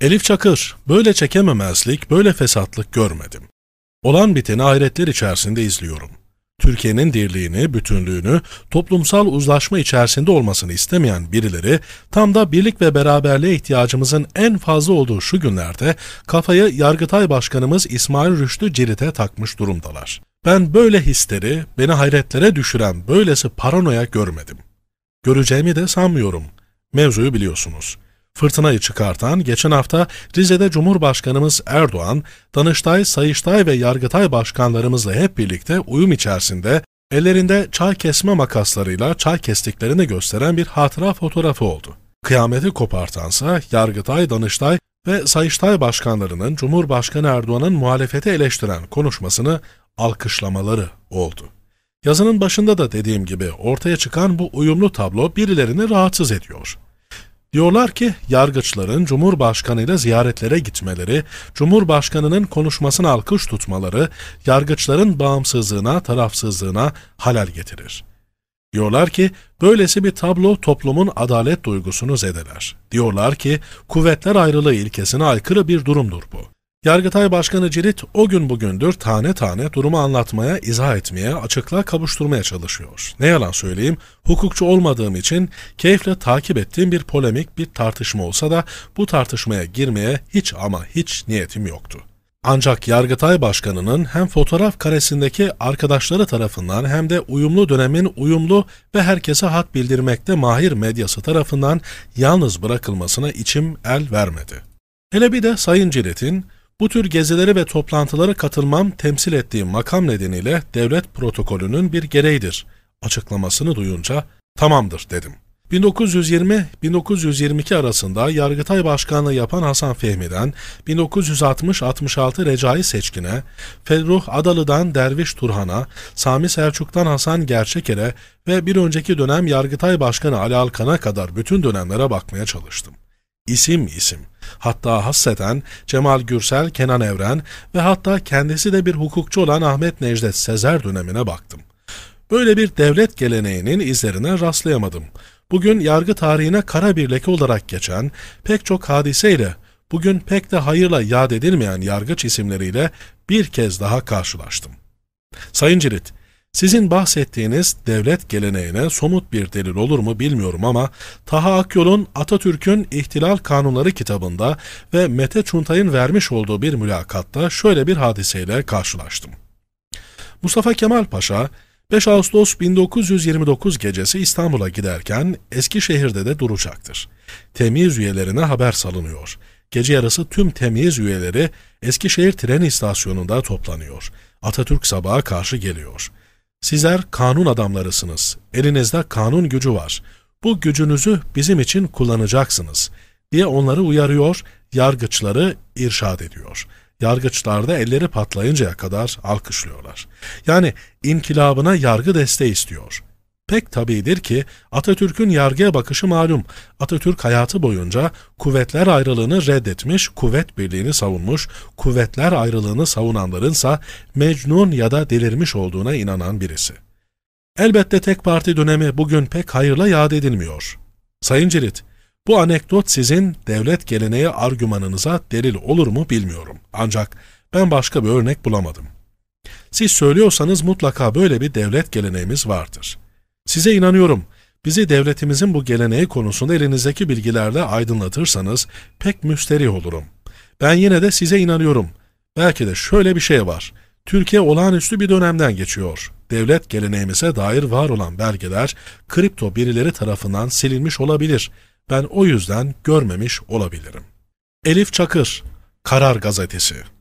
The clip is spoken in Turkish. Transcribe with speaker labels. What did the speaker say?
Speaker 1: Elif Çakır, böyle çekememezlik, böyle fesatlık görmedim. Olan biteni hayretler içerisinde izliyorum. Türkiye'nin dirliğini, bütünlüğünü, toplumsal uzlaşma içerisinde olmasını istemeyen birileri, tam da birlik ve beraberliğe ihtiyacımızın en fazla olduğu şu günlerde kafayı Yargıtay Başkanımız İsmail Rüştü Cirit'e takmış durumdalar. Ben böyle hisleri, beni hayretlere düşüren böylesi paranoya görmedim. Göreceğimi de sanmıyorum. Mevzuyu biliyorsunuz fırtınayı çıkartan geçen hafta Rize'de Cumhurbaşkanımız Erdoğan, Danıştay, Sayıştay ve Yargıtay başkanlarımızla hep birlikte uyum içerisinde ellerinde çay kesme makaslarıyla çay kestiklerini gösteren bir hatıra fotoğrafı oldu. Kıyameti kopartansa Yargıtay, Danıştay ve Sayıştay başkanlarının Cumhurbaşkanı Erdoğan'ın muhalefeti eleştiren konuşmasını alkışlamaları oldu. Yazının başında da dediğim gibi ortaya çıkan bu uyumlu tablo birilerini rahatsız ediyor. Diyorlar ki yargıçların Cumhurbaşkanıyla ziyaretlere gitmeleri, Cumhurbaşkanının konuşmasına alkış tutmaları yargıçların bağımsızlığına, tarafsızlığına halal getirir. Diyorlar ki böylesi bir tablo toplumun adalet duygusunu zedeler. Diyorlar ki kuvvetler ayrılığı ilkesine aykırı bir durumdur bu. Yargıtay Başkanı Cirit o gün bugündür tane tane durumu anlatmaya, izah etmeye, açıklığa kavuşturmaya çalışıyor. Ne yalan söyleyeyim, hukukçu olmadığım için keyifle takip ettiğim bir polemik, bir tartışma olsa da bu tartışmaya girmeye hiç ama hiç niyetim yoktu. Ancak Yargıtay Başkanı'nın hem fotoğraf karesindeki arkadaşları tarafından hem de uyumlu dönemin uyumlu ve herkese hak bildirmekte mahir medyası tarafından yalnız bırakılmasına içim el vermedi. Hele bir de Sayın Cilet'in bu tür gezileri ve toplantılara katılmam temsil ettiğim makam nedeniyle devlet protokolünün bir gereğidir açıklamasını duyunca tamamdır dedim. 1920-1922 arasında Yargıtay Başkanlığı yapan Hasan Fehmi'den 1960-66 Recai Seçkin'e, Ferruh Adalı'dan Derviş Turhan'a, Sami Selçuk'tan Hasan Gerçeker'e ve bir önceki dönem Yargıtay Başkanı Ali Alkan'a kadar bütün dönemlere bakmaya çalıştım isim isim. Hatta hasseten Cemal Gürsel, Kenan Evren ve hatta kendisi de bir hukukçu olan Ahmet Necdet Sezer dönemine baktım. Böyle bir devlet geleneğinin izlerine rastlayamadım. Bugün yargı tarihine kara bir leke olarak geçen pek çok hadiseyle, bugün pek de hayırla yad edilmeyen yargıç isimleriyle bir kez daha karşılaştım. Sayın Cirit, sizin bahsettiğiniz devlet geleneğine somut bir delil olur mu bilmiyorum ama Taha Akyol'un Atatürk'ün İhtilal Kanunları kitabında ve Mete Çuntay'ın vermiş olduğu bir mülakatta şöyle bir hadiseyle karşılaştım. Mustafa Kemal Paşa 5 Ağustos 1929 gecesi İstanbul'a giderken Eskişehir'de de duracaktır. Temiz üyelerine haber salınıyor. Gece yarısı tüm temiz üyeleri Eskişehir tren istasyonunda toplanıyor. Atatürk sabaha karşı geliyor. Sizler kanun adamlarısınız. Elinizde kanun gücü var. Bu gücünüzü bizim için kullanacaksınız diye onları uyarıyor, yargıçları irşad ediyor. Yargıçlar da elleri patlayıncaya kadar alkışlıyorlar. Yani inkilabına yargı desteği istiyor. Pek tabidir ki Atatürk'ün yargıya bakışı malum. Atatürk hayatı boyunca kuvvetler ayrılığını reddetmiş, kuvvet birliğini savunmuş, kuvvetler ayrılığını savunanlarınsa mecnun ya da delirmiş olduğuna inanan birisi. Elbette tek parti dönemi bugün pek hayırla yad edilmiyor. Sayın Cirit, bu anekdot sizin devlet geleneği argümanınıza delil olur mu bilmiyorum. Ancak ben başka bir örnek bulamadım. Siz söylüyorsanız mutlaka böyle bir devlet geleneğimiz vardır. Size inanıyorum. Bizi devletimizin bu geleneği konusunda elinizdeki bilgilerle aydınlatırsanız pek müsterih olurum. Ben yine de size inanıyorum. Belki de şöyle bir şey var. Türkiye olağanüstü bir dönemden geçiyor. Devlet geleneğimize dair var olan belgeler kripto birileri tarafından silinmiş olabilir. Ben o yüzden görmemiş olabilirim. Elif Çakır, Karar Gazetesi